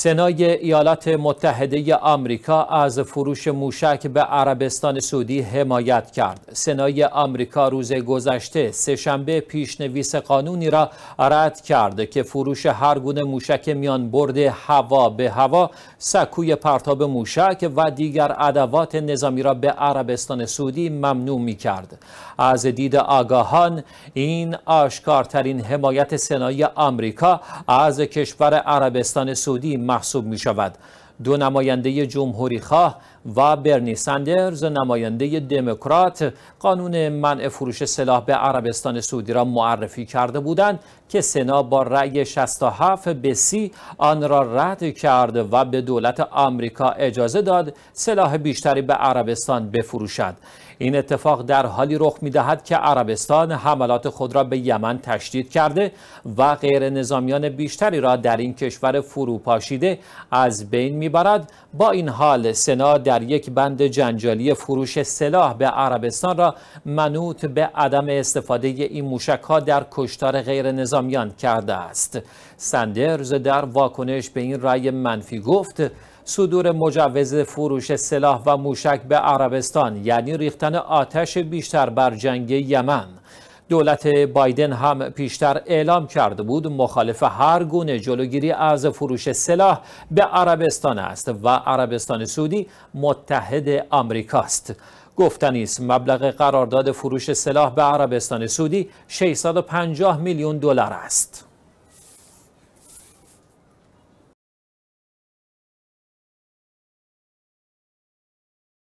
سنای ایالات متحده آمریکا از فروش موشک به عربستان سعودی حمایت کرد. سنای آمریکا روز گذشته سهشنبه پیشنویس قانونی را رد کرد که فروش هر گونه موشک میان برد هوا به هوا، سکوی پرتاب موشک و دیگر ادوات نظامی را به عربستان سعودی ممنوع می کرد. از دید آگاهان این آشکارترین حمایت سنای آمریکا از کشور عربستان سعودی محسوب می شود دو نماینده جمهوری خواه و برنی سندرز نماینده دموکرات قانون منع فروش سلاح به عربستان سعودی را معرفی کرده بودند که سنا با رأی 67 به 30 آن را رد کرد و به دولت آمریکا اجازه داد سلاح بیشتری به عربستان بفروشد این اتفاق در حالی رخ می دهد که عربستان حملات خود را به یمن تشدید کرده و غیر نظامیان بیشتری را در این کشور فروپاشیده از بین می میبرد با این حال سنا در یک بند جنجالی فروش سلاح به عربستان را منوط به عدم استفاده این موشک ها در کشتار غیر نظامیان کرده است سندرز در واکنش به این رأی منفی گفت صدور مجوز فروش سلاح و موشک به عربستان یعنی ریختن آتش بیشتر بر جنگ یمن دولت بایدن هم پیشتر اعلام کرده بود مخالف هر گونه جلوگیری از فروش سلاح به عربستان است و عربستان سعودی متحد آمریکاست. گفتنی است مبلغ قرارداد فروش سلاح به عربستان سعودی 650 میلیون دلار است.